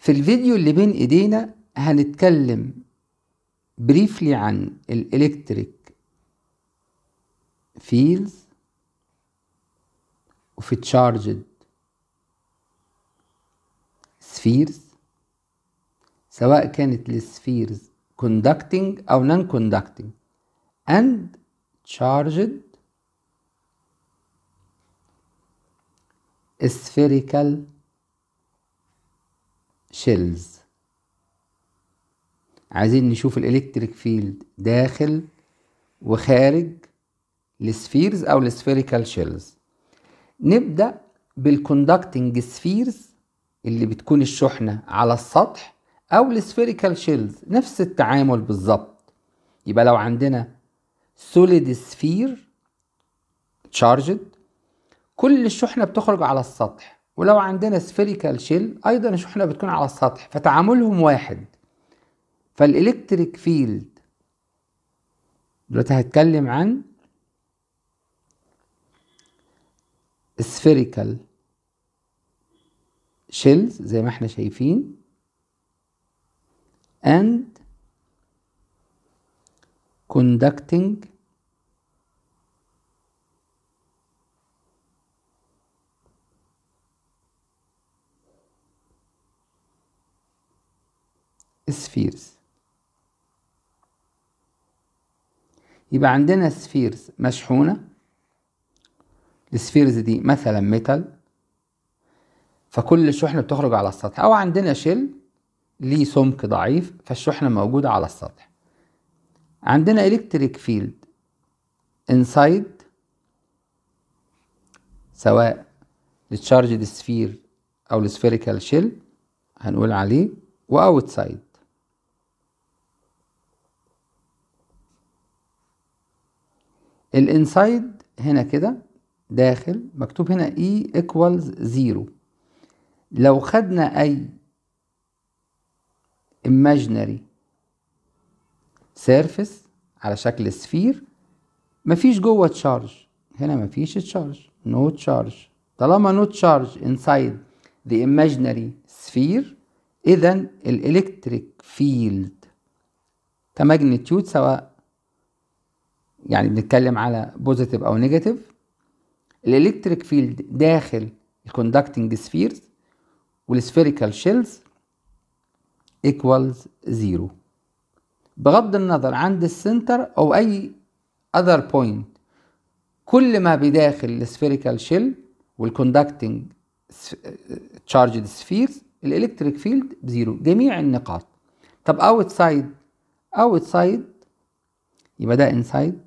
في الفيديو اللي بين ايدينا هنتكلم بريفلي عن الالكتريك فيلز وفي تشارجد سفيرز سواء كانت السفيرز conducting او non conducting and charged spherical شيلز عايزين نشوف الالكتريك فيلد داخل وخارج السفيرز او السفيريكال شيلز نبدا بالكوندكتنج سفيرز اللي بتكون الشحنه على السطح او السفيريكال شيلز نفس التعامل بالظبط يبقى لو عندنا سوليد سفير تشارجد كل الشحنه بتخرج على السطح ولو عندنا سفيريكال شيل ايضا الشحنه بتكون على السطح فتعاملهم واحد فالالكتريك فيلد دلوقتي هتكلم عن spherical shells زي ما احنا شايفين and conducting سفيرز يبقى عندنا سفيرز مشحونة السفيرز دي مثلا ميتال فكل شحنة بتخرج على السطح أو عندنا شيل ليه سمك ضعيف فالشحنة موجودة على السطح عندنا إلكتريك فيلد انسايد سواء للتشارجد سفير أو السفيريكال شيل هنقول عليه وأوتسايد الانسايد هنا كده داخل مكتوب هنا E equals زيرو لو خدنا أي imaginary surface على شكل سفير مفيش جوه تشارج هنا مفيش تشارج no charge طالما no charge inside the imaginary sphere إذا الإلكتريك فيلد كماجنتيود سواء يعني بنتكلم على بوزيتيف او نيجاتيف الالكتريك فيلد داخل الكوندكتنج سفيرز والسفيريكال شيلز ايكوالز زيرو بغض النظر عند السنتر او اي اذر بوينت كل ما بداخل السفيريكال شيل والكوندكتنج تشارجد سفيرز الالكتريك فيلد بزيرو جميع النقاط طب اوتسايد اوتسايد يبقى ده انسايد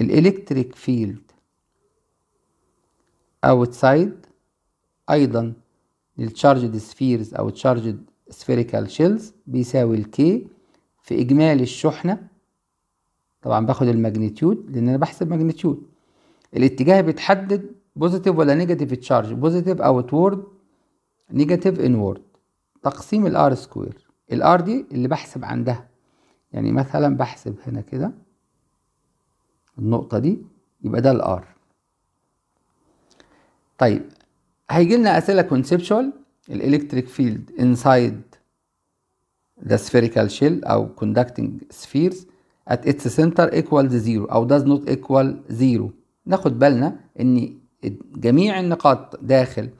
الالكتريك فيلد اوتسايد ايضا للتشارجد سفيرز او تشارجد سفيريكال شيلز بيساوي الكي في اجمالي الشحنه طبعا باخد الماجنتيود لان انا بحسب ماجنتيود الاتجاه بيتحدد بوزيتيف ولا نيجاتيف تشارج بوزيتيف اوتورد نيجاتيف انورد تقسيم الار سكوير الار دي اللي بحسب عندها يعني مثلا بحسب هنا كده النقطة دي يبقى ده الار طيب هيجي لنا أسئلة كونسبشوال الإلكتريك فيلد انسايد ذا spherical shell أو conducting spheres at its center equals zero أو does not equal zero ناخد بالنا إن جميع النقاط داخل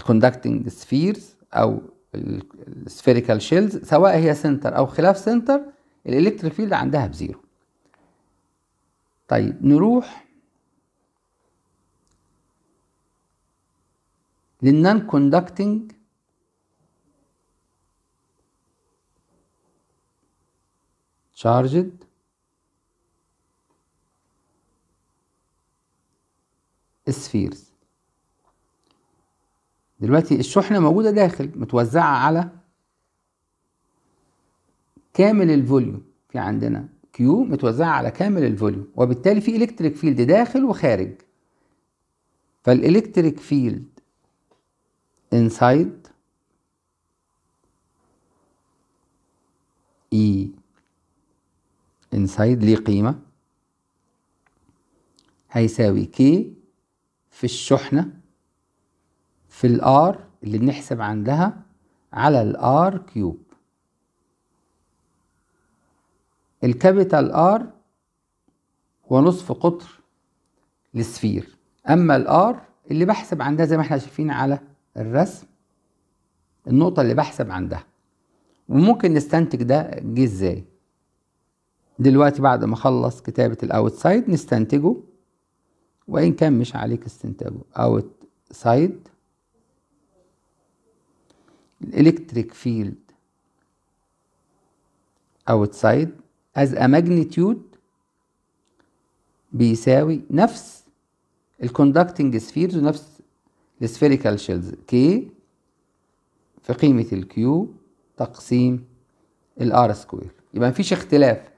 conducting spheres أو السفيريكال شيلز سواء هي سنتر او خلاف سنتر الالكتريك فيلد عندها بزيرو طيب نروح للنان كوندكتنج charged spheres دلوقتي الشحنة موجودة داخل متوزعة على كامل الفوليوم في عندنا كيو متوزعة على كامل الفوليوم وبالتالي في الكتريك فيلد داخل وخارج فالالكتريك فيلد inside E inside ليه قيمة هيساوي K في الشحنة في الار اللي بنحسب عندها على الار كيوب الكابيتال ار هو نصف قطر السفير اما الار اللي بحسب عندها زي ما احنا شايفين على الرسم النقطة اللي بحسب عندها وممكن نستنتج ده جه ازاي دلوقتي بعد ما اخلص كتابة الاوتسايد نستنتجه وان كان مش عليك استنتاجه اوتسايد الالكتريك فيلد اوتسايد از ا magnitude بيساوي نفس الكوندكتنج سفيرز ونفس السفيريكال شيلز كي في قيمة الكيو تقسيم الار سكوير يبقى مفيش اختلاف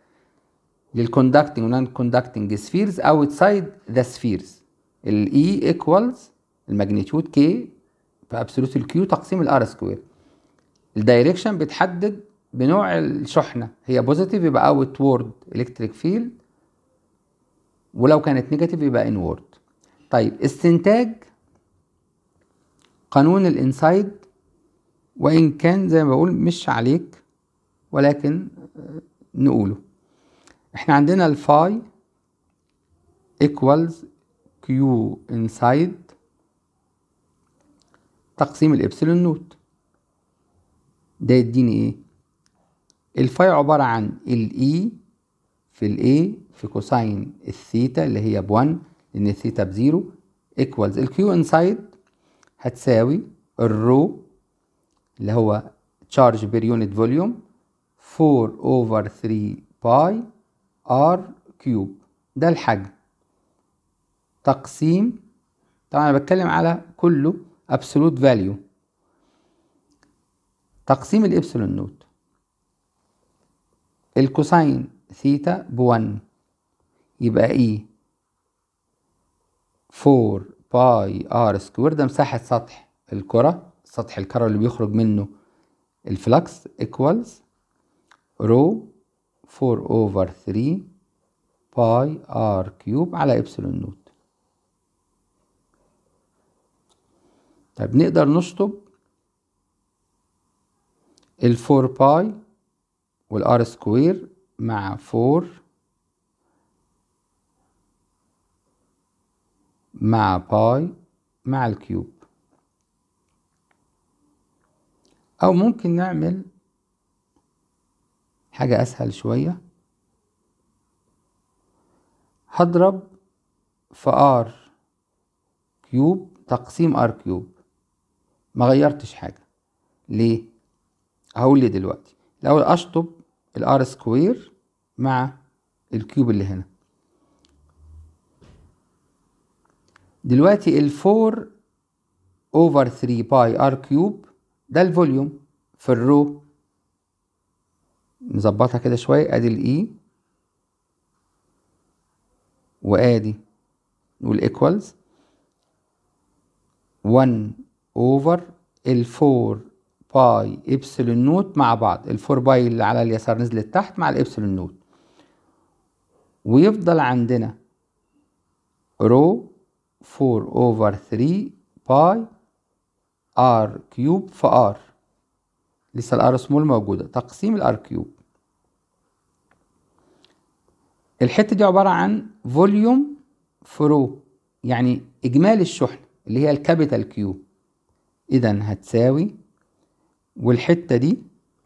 للكوندكتنج ونان كوندكتنج سفيرز اوتسايد ذا سفيرز الاي ايكوالز الماجنتيود كي في ابسولوت الكيو تقسيم الار سكوير الدايركشن بتحدد بنوع الشحنه هي بوزيتيف يبقى اوت وورد الكتريك فيلد ولو كانت نيجاتيف يبقى ان وورد طيب استنتاج قانون الانسايد وان كان زي ما بقول مش عليك ولكن آه، نقوله احنا عندنا الفاي equals كيو انسايد تقسيم الابسلون نوت ده يديني ايه الفاي عبارة عن الاي e في الاي في كوساين الثيتا اللي هي ب1 لان الثيتا بزيرو ايكوالز الكيو انسايد هتساوي الرو اللي هو تشارج بير يونت فوليوم 4 اوفر 3 باي ار كيوب ده الحجم تقسيم طبعا انا بتكلم على كله ابسولوت فاليو تقسيم الإبسلون نوت الكوساين ثيتا ب1 يبقى إيه 4 باي ار سكوير ده مساحة سطح الكرة سطح الكرة اللي بيخرج منه الفلكس ايكوالز رو 4 اوفر 3 باي ار كيوب على ابسلون نوت طيب نقدر نشطب الفور باي والار سكوير مع فور مع باي مع الكيوب او ممكن نعمل حاجة اسهل شوية هضرب في ار كيوب تقسيم ار كيوب ما غيرتش حاجة ليه هقول لي دلوقتي الاول اشطب الار سكوير مع الكيوب اللي هنا دلوقتي الفور 4 اوفر 3 باي ار كيوب ده الفوليوم في الرو نظبطها كده شويه ادي الاي e وادي نقول ايكوالز 1 اوفر الفور 4 باي إبسلون نوت مع بعض الفور باي اللي على اليسار نزلت تحت مع الإبسلون نوت ويفضل عندنا رو 4 over 3 باي ار كيوب في ار لسه الار سمول موجودة تقسيم الار كيوب الحتة دي عبارة عن فوليوم فرو يعني إجمالي الشحنة اللي هي الكابيتال كيو إذا هتساوي والحتة دي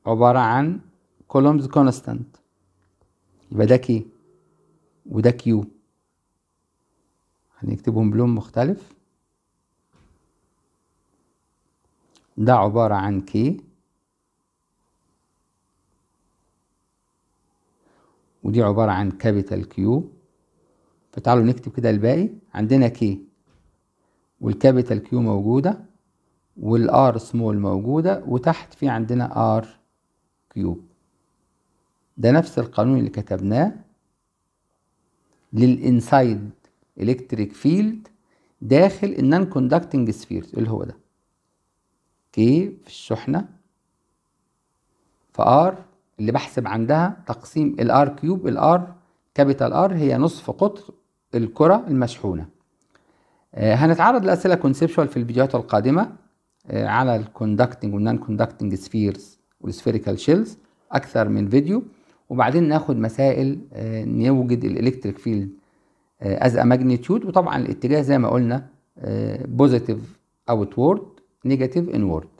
عبارة عن كولومز كونستانت يبقى ده كي وده كيو هنكتبهم بلون مختلف ده عبارة عن كي ودي عبارة عن كابيتال كيو فتعالوا نكتب كده الباقي عندنا كي والكابيتال كيو موجودة والار سمول موجودة وتحت في عندنا ار كيوب ده نفس القانون اللي كتبناه للانسايد الكتريك فيلد داخل النون كوندكتنج سفيرز اللي هو ده كي في الشحنة فار اللي بحسب عندها تقسيم الار كيوب الار كابيتال ار هي نصف قطر الكرة المشحونة آه هنتعرض لأسئلة كونسبشوال في الفيديوهات القادمة آه، على الكوندكتنج والنان كوندكتنج سفيرز والسفيريكال شيلز اكثر من فيديو وبعدين ناخد مسائل آه، نوجد الالكتريك فيلد از ا ماجنتيود وطبعا الاتجاه زي ما قلنا بوزيتيف اوتورد نيجاتيف انورد